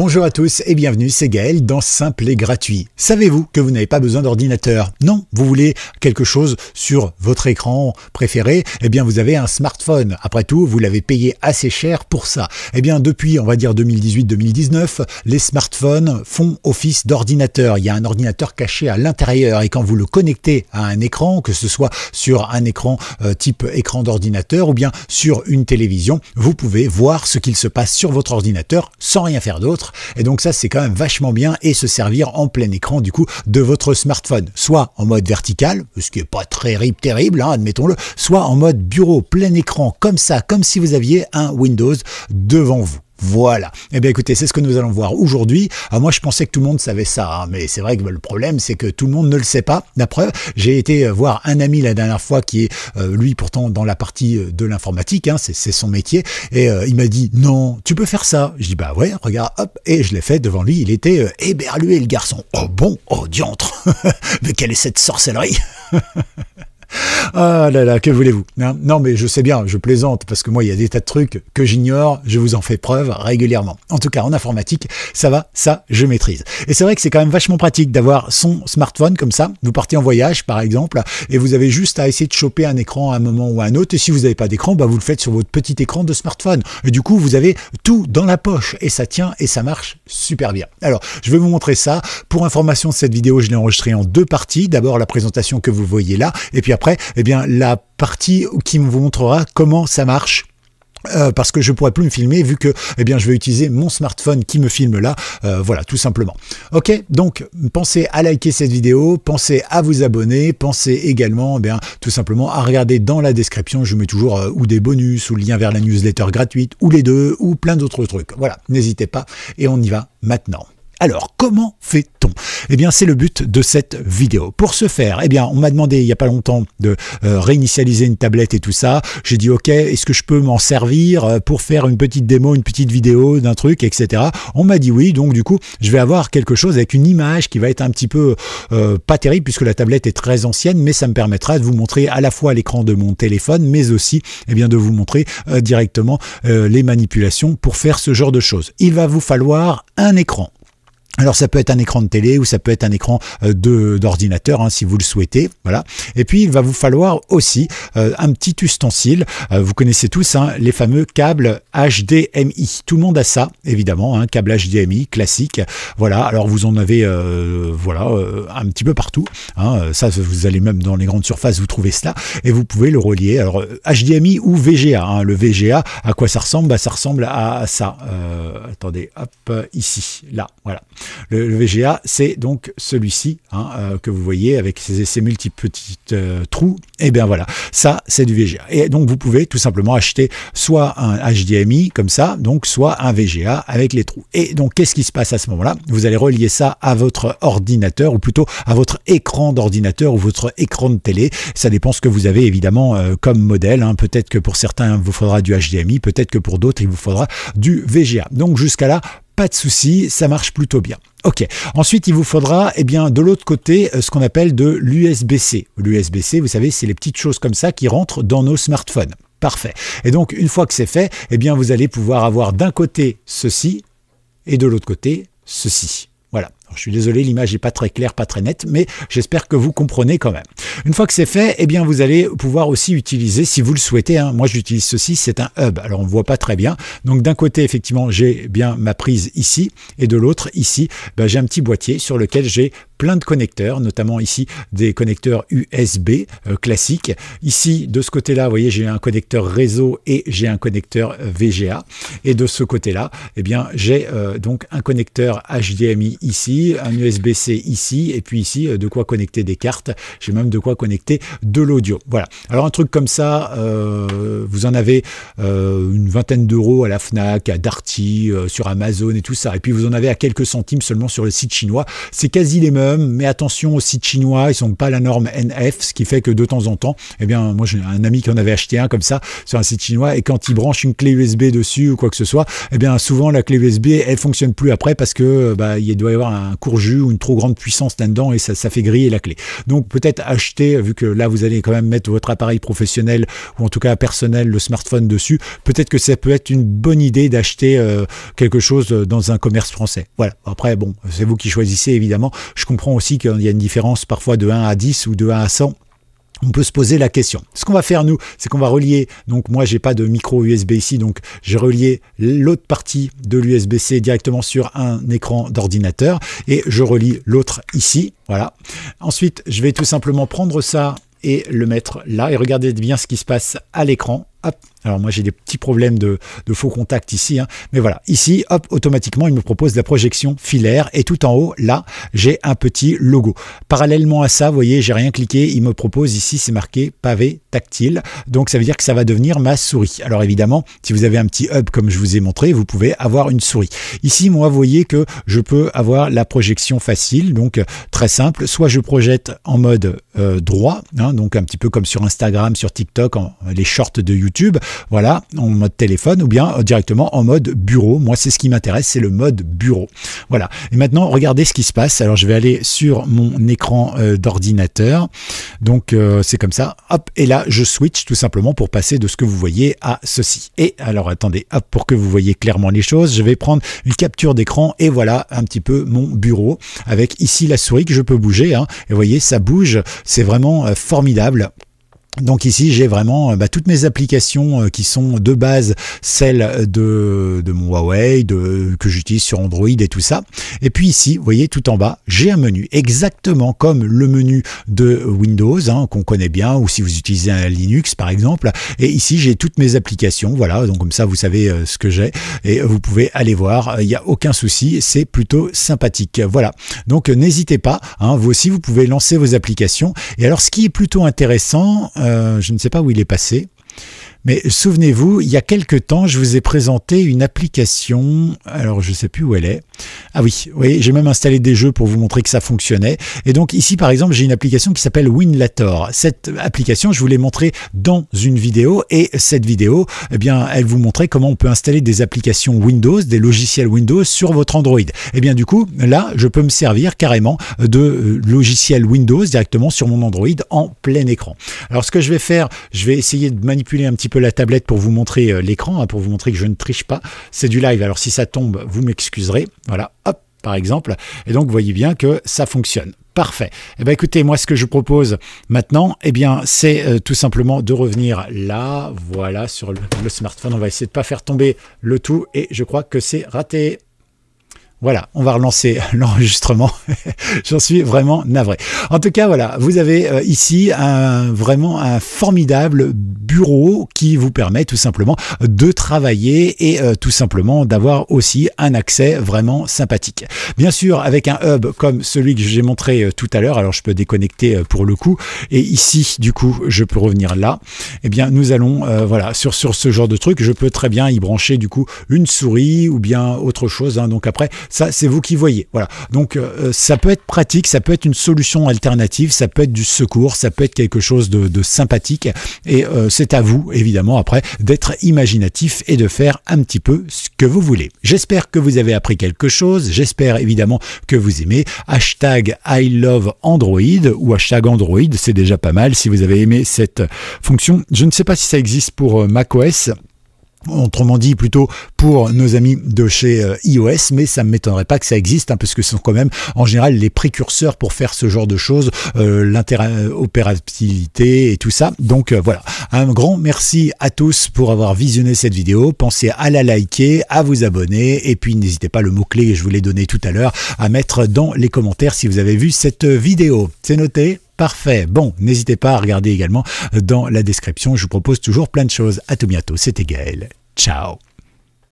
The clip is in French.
Bonjour à tous et bienvenue, c'est Gaël dans Simple et Gratuit. Savez-vous que vous n'avez pas besoin d'ordinateur Non, vous voulez quelque chose sur votre écran préféré Eh bien, vous avez un smartphone. Après tout, vous l'avez payé assez cher pour ça. Eh bien, depuis, on va dire 2018-2019, les smartphones font office d'ordinateur. Il y a un ordinateur caché à l'intérieur et quand vous le connectez à un écran, que ce soit sur un écran euh, type écran d'ordinateur ou bien sur une télévision, vous pouvez voir ce qu'il se passe sur votre ordinateur sans rien faire d'autre et donc ça, c'est quand même vachement bien et se servir en plein écran du coup de votre smartphone, soit en mode vertical, ce qui est pas très terrible, terrible hein, admettons-le, soit en mode bureau plein écran comme ça, comme si vous aviez un Windows devant vous. Voilà. Eh bien écoutez, c'est ce que nous allons voir aujourd'hui. Ah, moi je pensais que tout le monde savait ça, hein, mais c'est vrai que le problème c'est que tout le monde ne le sait pas. La preuve, j'ai été euh, voir un ami la dernière fois qui est euh, lui pourtant dans la partie euh, de l'informatique, hein, c'est son métier, et il m'a dit non, tu peux faire ça. Je dis bah ouais, regarde, hop, et je l'ai fait devant lui. Il était éberlué le garçon. Oh bon, oh diantre, mais quelle est cette sorcellerie Ah là là, que voulez-vous hein? Non, mais je sais bien, je plaisante, parce que moi, il y a des tas de trucs que j'ignore, je vous en fais preuve régulièrement. En tout cas, en informatique, ça va, ça, je maîtrise. Et c'est vrai que c'est quand même vachement pratique d'avoir son smartphone comme ça. Vous partez en voyage, par exemple, et vous avez juste à essayer de choper un écran à un moment ou à un autre. Et si vous n'avez pas d'écran, bah, vous le faites sur votre petit écran de smartphone. Et du coup, vous avez tout dans la poche, et ça tient, et ça marche super bien. Alors, je vais vous montrer ça. Pour information, cette vidéo, je l'ai enregistrée en deux parties. D'abord, la présentation que vous voyez là, et puis après, et eh bien, la partie qui vous montrera comment ça marche euh, parce que je pourrais plus me filmer vu que eh bien je vais utiliser mon smartphone qui me filme là euh, voilà tout simplement ok donc pensez à liker cette vidéo pensez à vous abonner pensez également eh bien tout simplement à regarder dans la description je mets toujours euh, ou des bonus ou le lien vers la newsletter gratuite ou les deux ou plein d'autres trucs voilà n'hésitez pas et on y va maintenant alors, comment fait-on Eh bien, c'est le but de cette vidéo. Pour ce faire, eh bien, on m'a demandé il n'y a pas longtemps de euh, réinitialiser une tablette et tout ça. J'ai dit, OK, est-ce que je peux m'en servir euh, pour faire une petite démo, une petite vidéo d'un truc, etc. On m'a dit oui, donc du coup, je vais avoir quelque chose avec une image qui va être un petit peu euh, pas terrible puisque la tablette est très ancienne, mais ça me permettra de vous montrer à la fois l'écran de mon téléphone, mais aussi, eh bien, de vous montrer directement les manipulations pour faire ce genre de choses. Il va vous falloir un écran alors ça peut être un écran de télé ou ça peut être un écran euh, de d'ordinateur hein, si vous le souhaitez, voilà. Et puis il va vous falloir aussi euh, un petit ustensile. Euh, vous connaissez tous hein, les fameux câbles HDMI. Tout le monde a ça évidemment, un hein, câble HDMI classique. Voilà. Alors vous en avez voilà un petit peu partout. Ça vous allez même dans les grandes surfaces vous trouvez cela et vous pouvez le relier. Alors HDMI ou VGA. Le VGA à quoi ça ressemble bah, ça ressemble à ça. attendez, hop ici, là, voilà. Le, VGA, c'est donc celui-ci hein, euh, que vous voyez avec ses, multiples petits euh, trous. Et eh bien voilà, ça c'est du VGA. Et donc vous pouvez tout simplement acheter soit un HDMI comme ça, donc soit un VGA avec les trous. Et donc qu'est-ce qui se passe à ce moment-là Vous allez relier ça à votre ordinateur ou plutôt à votre écran d'ordinateur ou votre écran de télé. Ça dépend ce que vous avez évidemment euh, comme modèle. Hein. Peut-être que pour certains il vous faudra du HDMI, peut-être que pour d'autres il vous faudra du VGA. Donc jusqu'à là, pas de souci, ça marche plutôt bien. Ok. Ensuite, il vous faudra, eh bien, de l'autre côté, euh, ce qu'on appelle de l'USB-C. L'USB-C, vous savez, c'est les petites choses comme ça qui rentrent dans nos smartphones. Parfait. Et donc, une fois que c'est fait, eh bien, vous allez pouvoir avoir d'un côté ceci et de l'autre côté ceci je suis désolé, l'image n'est pas très claire, pas très nette, mais j'espère que vous comprenez quand même. Une fois que c'est fait, eh bien, vous allez pouvoir aussi utiliser, si vous le souhaitez, hein, moi j'utilise ceci, c'est un hub, alors on ne voit pas très bien. Donc d'un côté, effectivement, j'ai bien ma prise ici, et de l'autre, ici, ben, j'ai un petit boîtier sur lequel j'ai plein de connecteurs, notamment ici des connecteurs USB euh, classiques. Ici, de ce côté-là, vous voyez, j'ai un connecteur réseau et j'ai un connecteur VGA. Et de ce côté-là, eh bien, j'ai euh, donc un connecteur HDMI ici, un USB-C ici, et puis ici, euh, de quoi connecter des cartes. J'ai même de quoi connecter de l'audio. Voilà. Alors, un truc comme ça, vous en avez une vingtaine d'euros à la FNAC, à Darty, sur Amazon et tout ça. Et puis, vous en avez à quelques centimes seulement sur le site chinois. C'est quasi les mêmes mais attention aux sites chinois, ils sont pas la norme NF, ce qui fait que de temps en temps, eh bien, moi j'ai un ami qui en avait acheté un comme ça sur un site chinois, et quand il branche une clé USB dessus ou quoi que ce soit, eh bien, souvent la clé USB, elle fonctionne plus après parce que bah, il doit y avoir un court jus ou une trop grande puissance là-dedans et ça, ça fait griller la clé. Donc peut-être acheter, vu que là vous allez quand même mettre votre appareil professionnel ou en tout cas personnel, le smartphone dessus, peut-être que ça peut être une bonne idée d'acheter euh, quelque chose euh, dans un commerce français. Voilà. Après, bon, c'est vous qui choisissez évidemment. Je aussi qu'il y a une différence parfois de 1 à 10 ou de 1 à 100 on peut se poser la question. Ce qu'on va faire nous, c'est qu'on va relier, donc moi j'ai pas de micro USB ici, donc j'ai relié l'autre partie de l'USB-C directement sur un écran d'ordinateur et je relie l'autre ici, voilà. Ensuite, je vais tout simplement prendre ça et le mettre là et regardez bien ce qui se passe à l'écran. Hop, alors moi j'ai des petits problèmes de, faux contact ici, hein. mais voilà, ici, hop, automatiquement il me propose la projection filaire et tout en haut, là, j'ai un petit logo. Parallèlement à ça, vous voyez, j'ai rien cliqué, il me propose ici, c'est marqué pavé tactile, donc ça veut dire que ça va devenir ma souris. Alors évidemment, si vous avez un petit hub comme je vous ai montré, vous pouvez avoir une souris. Ici, moi, vous voyez que je peux avoir la projection facile, donc très simple, soit je projette en mode euh, droit, hein, donc un petit peu comme sur Instagram, sur TikTok, les shorts de YouTube, voilà, en mode téléphone ou bien euh, directement en mode bureau. Moi, c'est ce qui m'intéresse, c'est le mode bureau. Voilà. Et maintenant, regardez ce qui se passe. Alors, je vais aller sur mon écran euh, d'ordinateur. Donc, euh, c'est comme ça. Hop, et là, je switch tout simplement pour passer de ce que vous voyez à ceci. Et alors, attendez, hop, pour que vous voyez clairement les choses, je vais prendre une capture d'écran et voilà un petit peu mon bureau avec ici la souris que je peux bouger. Hein. Et vous voyez, ça bouge. C'est vraiment formidable. Donc ici, j'ai vraiment euh, bah, toutes mes applications euh, qui sont de base celles de, de mon Huawei, de, que j'utilise sur Android et tout ça. Et puis ici, vous voyez, tout en bas, j'ai un menu exactement comme le menu de Windows hein, qu'on connaît bien, ou si vous utilisez un Linux par exemple. Et ici, j'ai toutes mes applications. Voilà, donc comme ça, vous savez euh, ce que j'ai et vous pouvez aller voir. Il n'y a aucun souci, c'est plutôt sympathique. Voilà. Donc n'hésitez pas. Hein, vous aussi, vous pouvez lancer vos applications. Et alors, ce qui est plutôt intéressant euh, je ne sais pas où il est passé. Mais souvenez-vous, il y a quelques temps, je vous ai présenté une application, alors je ne sais plus où elle est. Ah oui, oui, j'ai même installé des jeux pour vous montrer que ça fonctionnait. Et donc ici, par exemple, j'ai une application qui s'appelle Winlator. Cette application, je vous l'ai montrée dans une vidéo et cette vidéo, eh bien, elle vous montrait comment on peut installer des applications Windows, des logiciels Windows sur votre Android. Et eh bien du coup, là, je peux me servir carrément de euh, logiciels Windows directement sur mon Android en plein écran. Alors ce que je vais faire, je vais essayer de manipuler un petit peu la tablette pour vous montrer euh, l'écran, hein, pour vous montrer que je ne triche pas. C'est du live, alors si ça tombe, vous m'excuserez. Voilà, hop, par exemple. Et donc, vous voyez bien que ça fonctionne. Parfait. Eh bien, écoutez, moi, ce que je propose maintenant, eh bien, c'est euh, tout simplement de revenir là, voilà, sur le, le smartphone. On va essayer de ne pas faire tomber le tout et je crois que c'est raté. Voilà, on va relancer l'enregistrement. J'en suis vraiment navré. En tout cas, voilà, vous avez euh, ici un, vraiment un formidable bureau qui vous permet tout simplement de travailler et euh, tout simplement d'avoir aussi un accès vraiment sympathique. Bien sûr, avec un hub comme celui que j'ai montré euh, tout à l'heure, alors je peux déconnecter pour le coup, et ici, du coup, je peux revenir là. Eh bien, nous allons, voilà, sur, sur ce genre de truc, je peux très bien y brancher du coup une souris ou bien autre chose. Hein. donc après, ça, c'est vous qui voyez. Voilà. Donc, euh, euh, ça peut être pratique, ça peut être une solution alternative, ça peut être du secours, ça peut être quelque chose de, sympathique. Et euh, c'est à vous, évidemment, après, d'être imaginatif et de faire un petit peu ce que vous voulez. J'espère que vous avez appris quelque chose. J'espère, évidemment, que vous aimez. Hashtag I love Android ou hashtag Android, c'est déjà pas mal si vous avez aimé cette fonction. Je ne sais pas si ça existe pour macOS autrement dit plutôt pour nos amis de chez euh, iOS, mais ça ne m'étonnerait pas que ça existe, hein, parce que ce sont quand même en général les précurseurs pour faire ce genre de choses, euh, l'interopérabilité et tout ça. Donc euh, voilà, un grand merci à tous pour avoir visionné cette vidéo, pensez à la liker, à vous abonner, et puis n'hésitez pas le mot-clé que je vous l'ai donné tout à l'heure à mettre dans les commentaires si vous avez vu cette vidéo. C'est noté Parfait. Bon, n'hésitez pas à regarder également euh, dans la description. Je vous propose toujours plein de choses. À tout bientôt. C'était Gaël. Ciao.